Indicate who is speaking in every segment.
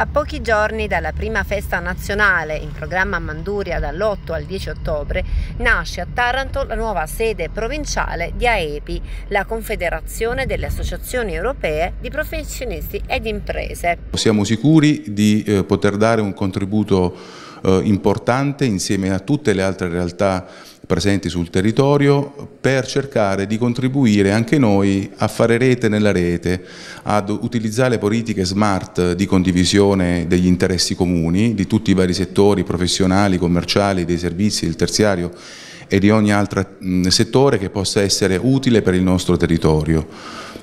Speaker 1: A pochi giorni dalla prima festa nazionale in programma a Manduria dall'8 al 10 ottobre nasce a Taranto la nuova sede provinciale di AEPI, la Confederazione delle Associazioni Europee di Professionisti ed Imprese.
Speaker 2: Siamo sicuri di eh, poter dare un contributo eh, importante insieme a tutte le altre realtà presenti sul territorio per cercare di contribuire anche noi a fare rete nella rete, ad utilizzare politiche smart di condivisione degli interessi comuni di tutti i vari settori professionali, commerciali, dei servizi, del terziario e di ogni altro settore che possa essere utile per il nostro territorio.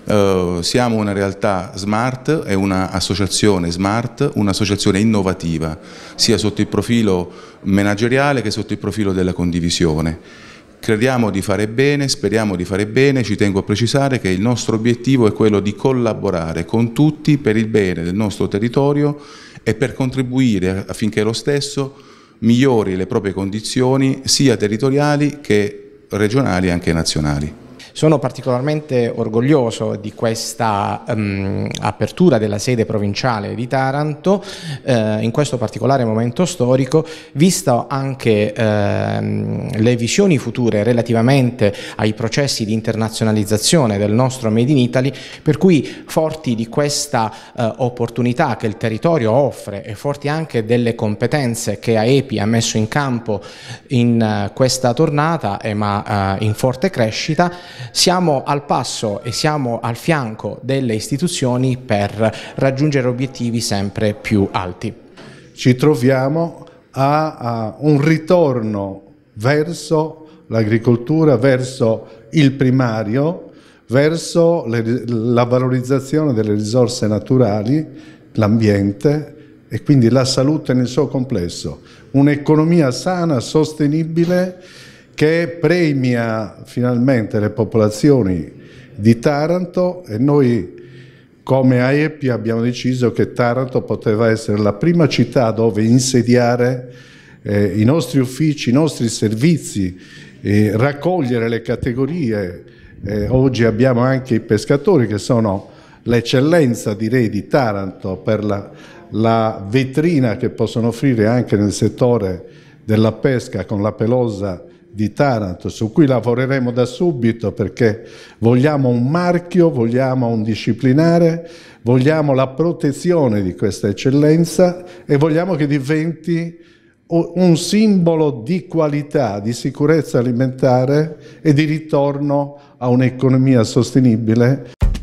Speaker 2: Eh, siamo una realtà smart, è un'associazione smart, un'associazione innovativa, sia sotto il profilo manageriale che sotto il profilo della condivisione crediamo di fare bene, speriamo di fare bene, ci tengo a precisare che il nostro obiettivo è quello di collaborare con tutti per il bene del nostro territorio e per contribuire affinché lo stesso migliori le proprie condizioni sia territoriali che regionali e anche nazionali.
Speaker 3: Sono particolarmente orgoglioso di questa um, apertura della sede provinciale di Taranto eh, in questo particolare momento storico, visto anche ehm, le visioni future relativamente ai processi di internazionalizzazione del nostro Made in Italy, per cui forti di questa eh, opportunità che il territorio offre e forti anche delle competenze che AEPI ha messo in campo in eh, questa tornata, eh, ma eh, in forte crescita, siamo al passo e siamo al fianco delle istituzioni per raggiungere obiettivi sempre più alti. Ci troviamo
Speaker 4: a, a un ritorno verso l'agricoltura, verso il primario, verso le, la valorizzazione delle risorse naturali, l'ambiente e quindi la salute nel suo complesso. Un'economia sana, sostenibile che premia finalmente le popolazioni di Taranto e noi come AEPI abbiamo deciso che Taranto poteva essere la prima città dove insediare eh, i nostri uffici, i nostri servizi, eh, raccogliere le categorie. Eh, oggi abbiamo anche i pescatori che sono l'eccellenza direi di Taranto per la, la, vetrina che possono offrire anche nel settore della pesca con la pelosa di Taranto, su cui lavoreremo da subito perché vogliamo un marchio, vogliamo un disciplinare, vogliamo la protezione di questa eccellenza e vogliamo che diventi un simbolo di qualità, di sicurezza alimentare e di ritorno a un'economia sostenibile.